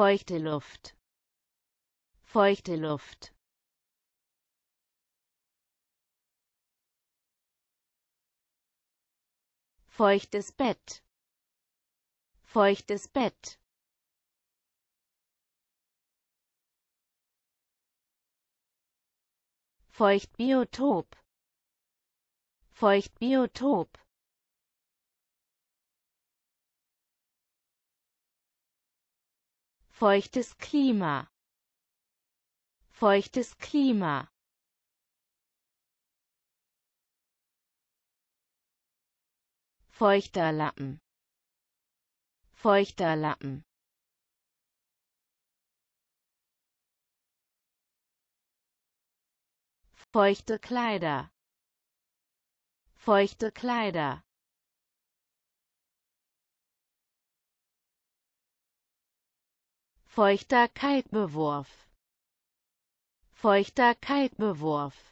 feuchte Luft, feuchte Luft. Feuchtes Bett, feuchtes Bett. Feuchtbiotop, Feuchtbiotop. feuchtes Klima feuchtes Klima feuchter Lappen feuchter Lappen feuchte Kleider feuchte Kleider Feuchter Kaltbewurf. Feuchter Kaltbewurf.